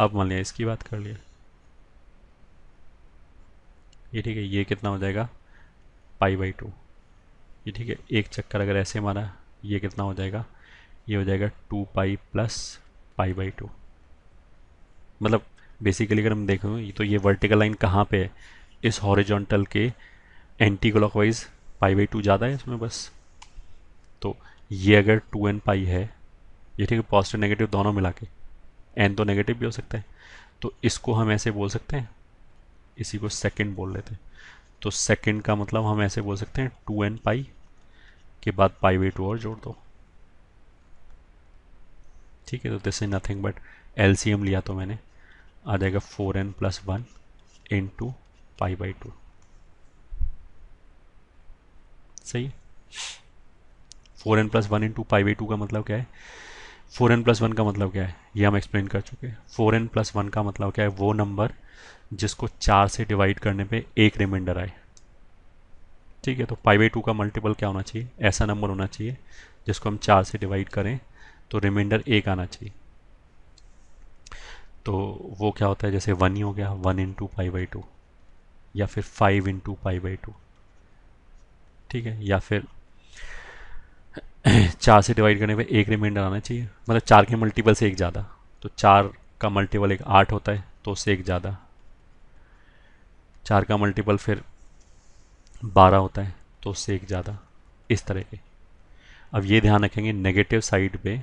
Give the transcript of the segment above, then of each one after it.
अब मान लिया इसकी बात कर लिया ये ठीक है ये कितना हो जाएगा पाई बाई टू ये ठीक है एक चक्कर अगर ऐसे मारा ये कितना हो जाएगा ये हो जाएगा two pi plus pi by two मतलब बेसिकली अगर हम देखें तो ये वर्टिकल लाइन कहाँ पे है इस हॉरिजॉन्टल के anticlockwise pi by two ज़्यादा है इसमें बस तो ये अगर टू एन पाई है ये ठीक है पॉजिटिव नेगेटिव दोनों मिला के एन तो नेगेटिव भी हो सकता है तो इसको हम ऐसे बोल सकते हैं इसी को सेकेंड बोल लेते हैं तो सेकेंड का मतलब हम ऐसे बोल सकते हैं टू एन पाई के बाद पाई बाई टू और जोड़ दो ठीक है तो this is nothing but M लिया तो मैंने आ जाएगा four N plus one into pi by two सही four N plus one into pi by two का मतलब क्या है फोर एन प्लस वन का मतलब क्या है ये हम एक्सप्लेन कर चुके हैं फोर एन प्लस वन का मतलब क्या है वो नंबर जिसको चार से डिवाइड करने पे एक रिमाइंडर आए ठीक है तो पाई बाई टू का मल्टीपल क्या होना चाहिए ऐसा नंबर होना चाहिए जिसको हम चार से डिवाइड करें तो रिमाइंडर एक आना चाहिए तो वो क्या होता है जैसे वन ही हो गया one into pi by two या फिर five into pi by two ठीक है या फिर चार से डिवाइड करने पे एक रिमाइंडर आना चाहिए मतलब चार के मल्टीपल से एक ज़्यादा तो चार का मल्टीपल एक आठ होता है तो उससे एक ज़्यादा चार का मल्टीपल फिर बारह होता है तो उससे एक ज़्यादा इस तरह के अब ये ध्यान रखेंगे नेगेटिव साइड पे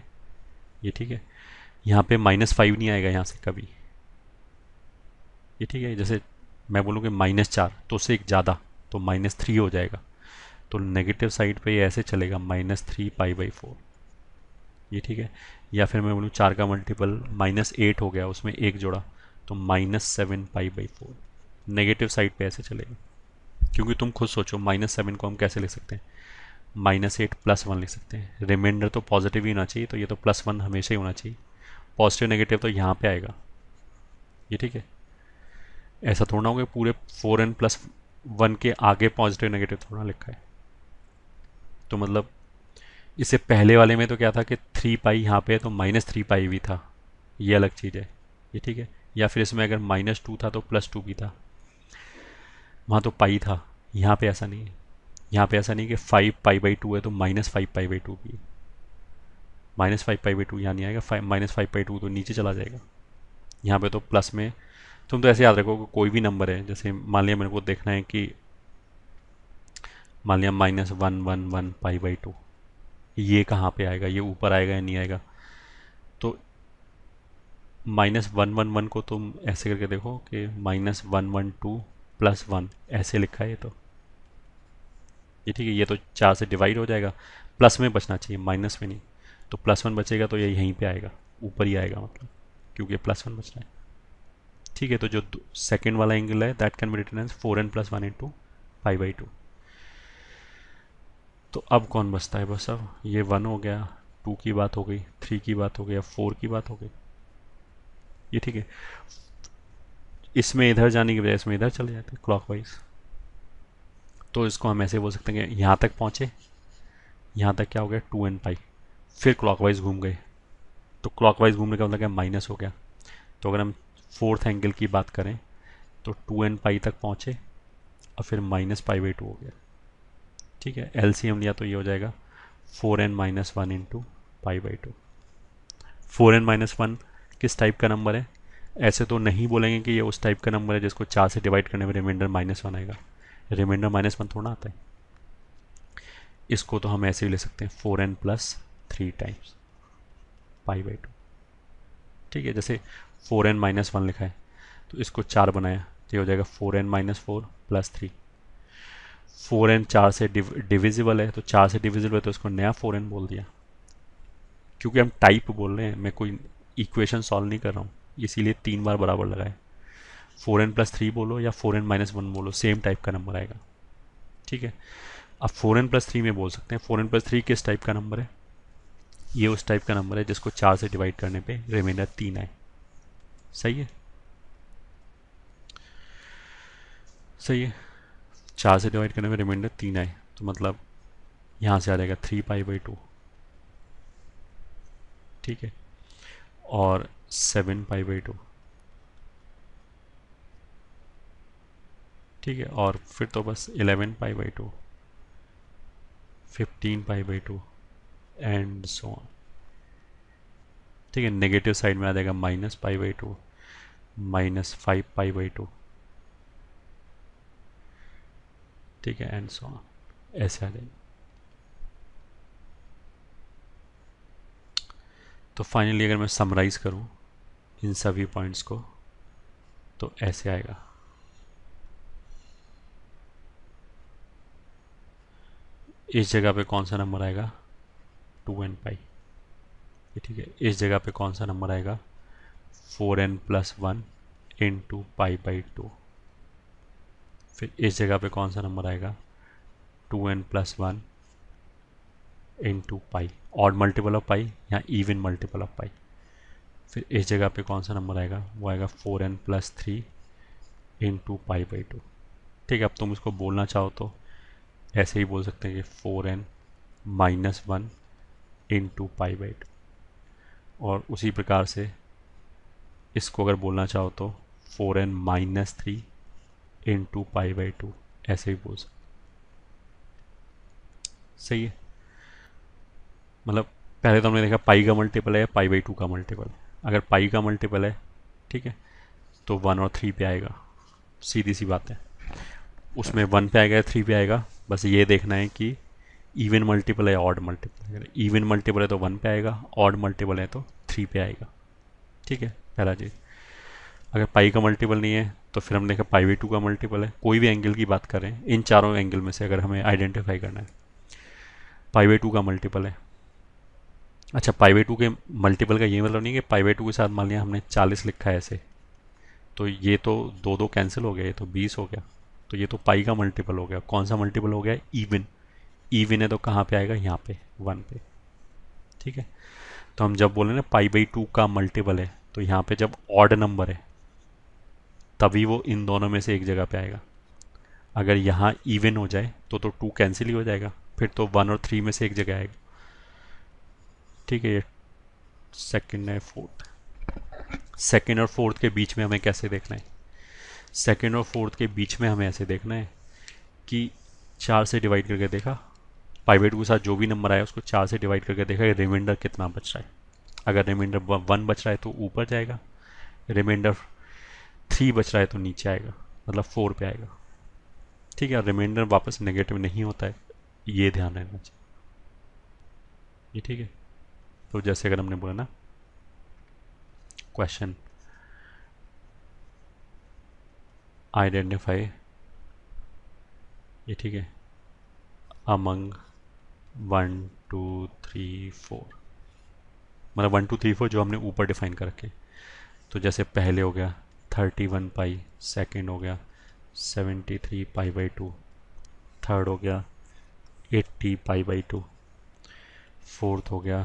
ये ठीक है यहाँ पे माइनस फाइव नहीं आएगा यहाँ से कभी ये ठीक है जैसे मैं बोलूँगी माइनस चार तो उससे एक ज़्यादा तो माइनस थ्री हो जाएगा तो नेगेटिव साइड पे ये ऐसे चलेगा minus three pi by four ये ठीक है या फिर मैं बोलूँ चार का मल्टीपल माइनस एट हो गया उसमें एक जोड़ा तो minus seven pi by four negative side पे ऐसे चलेगा क्योंकि तुम खुद सोचो माइनस सेवन को हम कैसे लिख सकते हैं माइनस एट प्लस वन लिख सकते हैं रिमाइंडर तो पॉजिटिव ही होना चाहिए तो ये तो प्लस वन हमेशा ही होना चाहिए पॉजिटिव नेगेटिव तो यहाँ पर आएगा ये ठीक है ऐसा थोड़ा होगा पूरे फोर एन प्लस वन के आगे पॉजिटिव नेगेटिव थोड़ा लिखा है तो मतलब इससे पहले वाले में तो क्या था कि थ्री पाई यहाँ पे है तो माइनस थ्री पाई भी था ये अलग चीज़ है ये ठीक है या फिर इसमें अगर माइनस टू था तो प्लस टू भी था वहाँ तो पाई था यहाँ पे ऐसा नहीं है यहाँ पे ऐसा नहीं कि फाइव पाई बाई टू है तो minus five pi by two भी minus five pi by two यहाँ नहीं आएगा five minus five pi two तो नीचे चला जाएगा यहाँ पे तो प्लस में तुम तो ऐसे याद रखो कोई भी नंबर है जैसे मान लिया मेरे को देखना है कि मान लिया minus one one one pi by two ये कहाँ पे आएगा ये ऊपर आएगा या नहीं आएगा तो माइनस वन वन वन को तुम ऐसे करके देखो कि minus one one two plus one ऐसे लिखा है ये तो ये ठीक है ये तो चार से डिवाइड हो जाएगा प्लस में बचना चाहिए माइनस में नहीं तो प्लस वन बचेगा तो ये यहीं पे आएगा ऊपर ही आएगा मतलब क्योंकि प्लस वन बचना है ठीक है तो जो सेकेंड वाला एंगल है that can be written four N plus one two five by two तो अब कौन बचता है बस अब ये वन हो गया टू की बात हो गई थ्री की बात हो गई फोर की बात हो गई ये ठीक है इसमें इधर जाने की बजाय इसमें इधर चले जाते क्लॉकवाइज तो इसको हम ऐसे बोल सकते हैं कि यहाँ तक पहुँचे यहाँ तक क्या हो गया टू एंड पाई फिर क्लॉकवाइज घूम गए तो क्लॉकवाइज घूमने का मतलब क्या माइनस हो गया तो अगर हम फोर्थ एंगल की बात करें तो टू एंड पाई तक पहुँचे और फिर माइनस पाई बाई टू हो गया ठीक है एम लिया तो ये हो जाएगा four N minus one into pi by two four N minus one किस टाइप का नंबर है ऐसे तो नहीं बोलेंगे कि ये उस टाइप का नंबर है जिसको चार से डिवाइड करने में रिमाइंडर माइनस वन आएगा रिमाइंडर माइनस वन थोड़ा आता है इसको तो हम ऐसे ही ले सकते हैं four N plus three times pi by two ठीक है जैसे फोर एन माइनस वन लिखा है तो इसको चार बनाया तो ये हो जाएगा four N minus four plus three four N चार से डिविजिबल है तो चार से डिविजिबल है तो इसको नया फोर एन बोल दिया क्योंकि हम टाइप बोल रहे हैं मैं कोई इक्वेशन सॉल्व नहीं कर रहा हूँ इसीलिए तीन बार बराबर लगाए फोर एन प्लस थ्री बोलो या फोर एन माइनस वन बोलो सेम टाइप का नंबर आएगा ठीक है अब फोर एन प्लस थ्री में बोल सकते हैं फोर एन प्लस थ्री किस टाइप का नंबर है ये उस टाइप का नंबर है जिसको चार से डिवाइड करने पे रिमाइंडर तीन आए सही है सही है चार से डिवाइड करने में रिमाइंडर तीन आए तो मतलब यहाँ से आ जाएगा थ्री पाई बाई टू ठीक है और सेवन पाई बाई टू ठीक है और फिर तो बस eleven pi by two fifteen pi by two and so on ठीक है नेगेटिव साइड में आ जाएगा minus pi by two minus five pi by two ठीक है एंड सो ऐसे आ जाएंगे तो फाइनली अगर मैं समराइज़ करूं इन सभी पॉइंट्स को तो ऐसे आएगा इस जगह पे कौन सा नंबर आएगा टू एन पाई ठीक है इस जगह पे कौन सा नंबर आएगा four N plus one into pi by two फिर इस जगह पे कौन सा नंबर आएगा two N plus one into pi odd multiple of pi या इवन मल्टीपल ऑफ पाई फिर इस जगह पे कौन सा नंबर आएगा वो आएगा four N plus three into pi by two ठीक है अब तुम इसको बोलना चाहो तो ऐसे ही बोल सकते हैं कि four N minus one into pi by two और उसी प्रकार से इसको अगर बोलना चाहो तो four N minus three into pi by two ऐसे ही बोल सकते सही है मतलब पहले तो हमने देखा पाई का मल्टीपल है या पाई बाई टू का मल्टीपल है अगर पाई का मल्टीपल है ठीक है तो वन और थ्री पे आएगा सीधी सी बात है उसमें वन पे आएगा या थ्री पे आएगा बस ये देखना है कि इवन मल्टीपल है ऑड मल्टीपल है अगर इवन मल्टीपल है तो वन पे आएगा ऑड मल्टीपल है तो थ्री पे आएगा ठीक है पहला चीज़ अगर पाई का मल्टीपल नहीं है तो फिर हमने कहा पाई बाई टू का मल्टीपल है कोई भी एंगल की बात करें इन चारों एंगल में से अगर हमें आइडेंटिफाई करना है पाई बाई टू का मल्टीपल है अच्छा पाई बाई टू के मल्टीपल का ये मतलब नहीं कि पाई बाई टू के साथ मान लिया हमने चालीस लिखा है ऐसे तो ये तो दो दो कैंसिल हो गया ये तो बीस हो गया तो ये तो पाई का मल्टीपल हो गया कौन सा मल्टीपल हो गया ईविन ईविन है तो कहाँ पे आएगा यहाँ पे वन पे ठीक है तो हम जब बोले ना पाई बाई टू का मल्टीपल है तो यहाँ पे जब ऑड नंबर है तभी वो इन दोनों में से एक जगह पे आएगा अगर यहाँ इवन हो जाए तो तो टू कैंसिल ही हो जाएगा फिर तो वन और थ्री में से एक जगह आएगा ठीक है ये सेकेंड है फोर्थ सेकेंड और फोर्थ के बीच में हमें कैसे देखना है सेकेंड और फोर्थ के बीच में हमें ऐसे देखना है कि चार से डिवाइड करके देखा पाइवेट के साथ जो भी नंबर आया उसको चार से डिवाइड करके देखा कि रिमाइंडर कितना बच रहा है अगर रिमाइंडर वन बच रहा है तो ऊपर जाएगा रिमाइंडर थ्री बच रहा है तो नीचे आएगा मतलब फोर पे आएगा ठीक है रिमाइंडर वापस नेगेटिव नहीं होता है ये ध्यान रखना चाहिए ये ठीक है तो जैसे अगर हमने बोला ना क्वेश्चन आइडेंटिफाई ये ठीक है among one two three four मतलब वन टू थ्री फोर जो हमने ऊपर डिफाइन कर रखे तो जैसे पहले हो गया थर्टी वन पाई सेकेंड हो गया seventy three pi by two third हो गया eighty pi by two fourth हो गया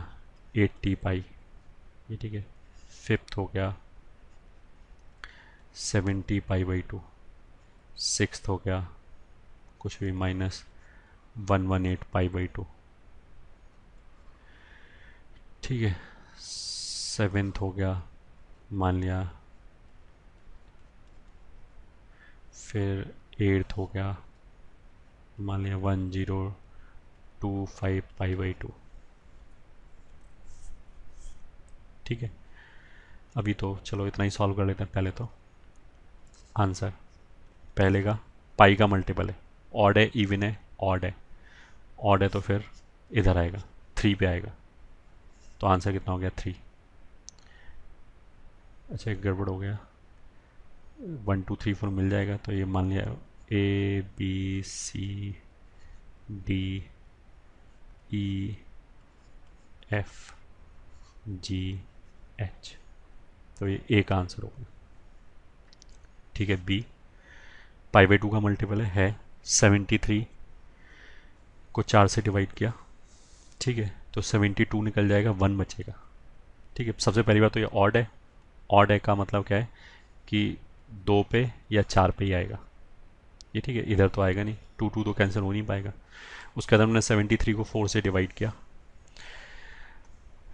एट्टी पाई ये ठीक है फिफ्थ हो गया seventy pi by two six हो गया कुछ भी minus one one eight pi by two ठीक है सेवेंथ हो गया मान लिया फिर एट्थ हो गया मान लिया one zero two five five by two ठीक है अभी तो चलो इतना ही सॉल्व कर लेते हैं पहले तो आंसर पहले का पाई का मल्टीपल है ऑड है इवन है ऑड है ऑड है तो फिर इधर आएगा थ्री पे आएगा तो आंसर कितना हो गया थ्री अच्छा एक गड़बड़ हो गया वन टू थ्री फोर मिल जाएगा तो ये मान लिया A B C D E F G H तो ये ए का आंसर होगा ठीक है बी पाई बाई टू का मल्टीपल है सेवेंटी थ्री को चार से डिवाइड किया ठीक है तो सेवेंटी टू निकल जाएगा वन बचेगा ठीक है सबसे पहली बात तो ये ऑड है ऑड है का मतलब क्या है कि दो पे या चार पे ही आएगा ये ठीक है इधर तो आएगा नहीं टू टू तो कैंसिल हो नहीं पाएगा उसके बाद हमने सेवेंटी थ्री को फोर से डिवाइड किया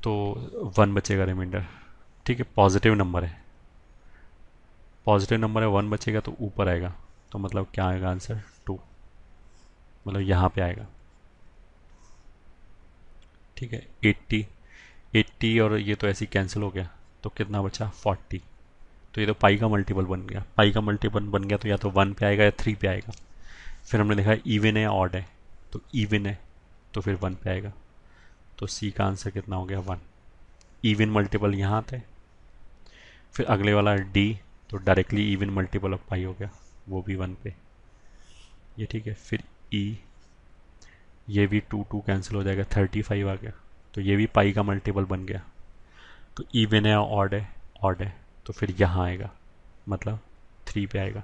तो वन बचेगा रिमाइंडर ठीक है पॉजिटिव नंबर है पॉजिटिव नंबर है वन बचेगा तो ऊपर आएगा तो मतलब क्या आएगा आंसर टू मतलब यहाँ पे आएगा ठीक है एट्टी एट्टी और ये तो ऐसे ही कैंसिल हो गया तो कितना बचा फोर्टी तो ये तो पाई का मल्टीपल बन गया पाई का मल्टीपल बन गया तो या तो वन पे आएगा या थ्री पे आएगा फिर हमने देखा इवन है ऑड है तो इवन है तो फिर वन पे आएगा तो सी का आंसर कितना हो गया वन इवन मल्टीपल यहाँ थे फिर अगले वाला डी तो directly even multiple of pi हो गया वो भी वन पे ये ठीक है फिर ई e, ये भी टू टू कैंसिल हो जाएगा थर्टी फाइव आ गया तो ये भी पाई का मल्टीपल बन गया तो इवन है ऑड है ऑड है तो फिर यहाँ आएगा मतलब थ्री पे आएगा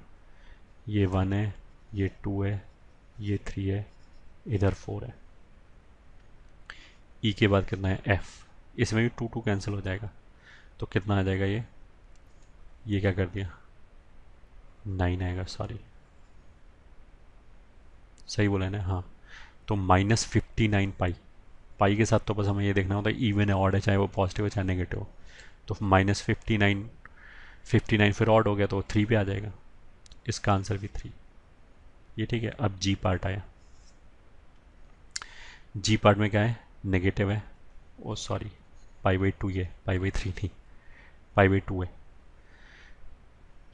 ये वन है ये टू है ये थ्री है इधर फोर है ई e के बाद कितना है एफ इसमें भी टू टू कैंसिल हो जाएगा तो कितना आ जाएगा ये ये क्या कर दिया नाइन आएगा सॉरी सही बोला है ना हाँ तो minus fifty nine pi pi के साथ तो बस हमें ये देखना होता है इवन है ऑड है चाहे वो पॉजिटिव हो चाहे नेगेटिव हो तो minus fifty nine fifty nine फिर ऑड हो गया तो थ्री पे आ जाएगा इसका आंसर भी थ्री ये ठीक है अब जी पार्ट आया जी पार्ट में क्या है नेगेटिव है oh sorry pi by two ये पाई बाई थ्री नहीं पाई बाई टू है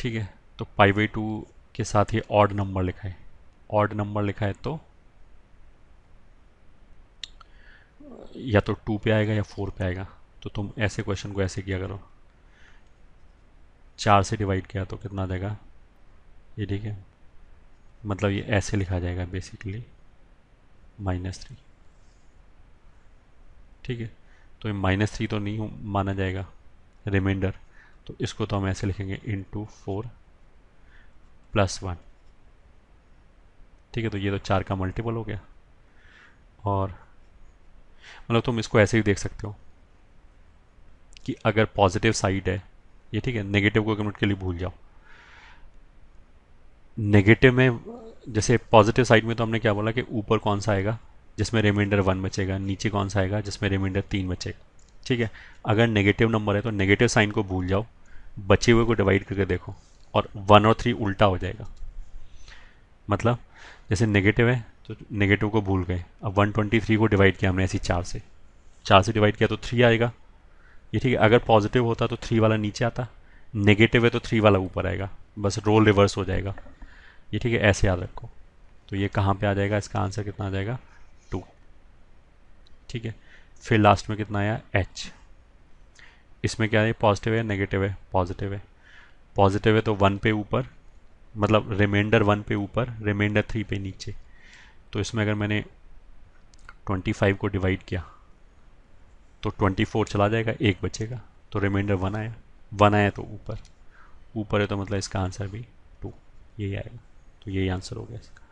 ठीक है तो पाई बाई टू के साथ ही ऑड नंबर लिखा है ऑड नंबर लिखा है तो या तो टू पे आएगा या फोर पे आएगा तो तुम ऐसे क्वेश्चन को ऐसे किया करो चार से डिवाइड किया तो कितना देगा ये ठीक है मतलब ये ऐसे लिखा जाएगा बेसिकली माइनस थ्री ठीक है तो ये माइनस थ्री तो नहीं माना जाएगा रिमाइंडर तो इसको तो हम ऐसे लिखेंगे into four plus one ठीक है तो ये तो चार का मल्टीपल हो गया और मतलब तुम इसको ऐसे ही देख सकते हो कि अगर पॉजिटिव साइड है ये ठीक है नेगेटिव को एक मिनट के लिए भूल जाओ नेगेटिव में जैसे पॉजिटिव साइड में तो हमने क्या बोला कि ऊपर कौन सा आएगा जिसमें रिमाइंडर वन बचेगा नीचे कौन सा आएगा जिसमें रिमाइंडर तीन बचेगा ठीक है अगर नेगेटिव नंबर है तो नेगेटिव साइन को भूल जाओ बचे हुए को डिवाइड करके देखो और वन और थ्री उल्टा हो जाएगा मतलब जैसे नेगेटिव है तो नेगेटिव को भूल गए अब 123 को डिवाइड किया हमने ऐसी चार से चार से डिवाइड किया तो थ्री आएगा ये ठीक है अगर पॉजिटिव होता तो थ्री वाला नीचे आता नेगेटिव है तो थ्री वाला ऊपर आएगा बस रोल रिवर्स हो जाएगा ये ठीक है ऐसे याद रखो तो ये कहाँ पे आ जाएगा इसका आंसर कितना आ जाएगा टू ठीक है फिर लास्ट में कितना आया एच इसमें क्या है पॉजिटिव है नेगेटिव है पॉजिटिव है पॉजिटिव है तो वन पे ऊपर मतलब रिमाइंडर वन पे ऊपर रिमाइंडर थ्री पे नीचे तो इसमें अगर मैंने ट्वेंटी फाइव को डिवाइड किया तो 24 चला जाएगा एक बचेगा तो रिमाइंडर वन आया वन आया तो ऊपर ऊपर है तो मतलब इसका आंसर भी टू यही आएगा तो यही आंसर हो गया इसका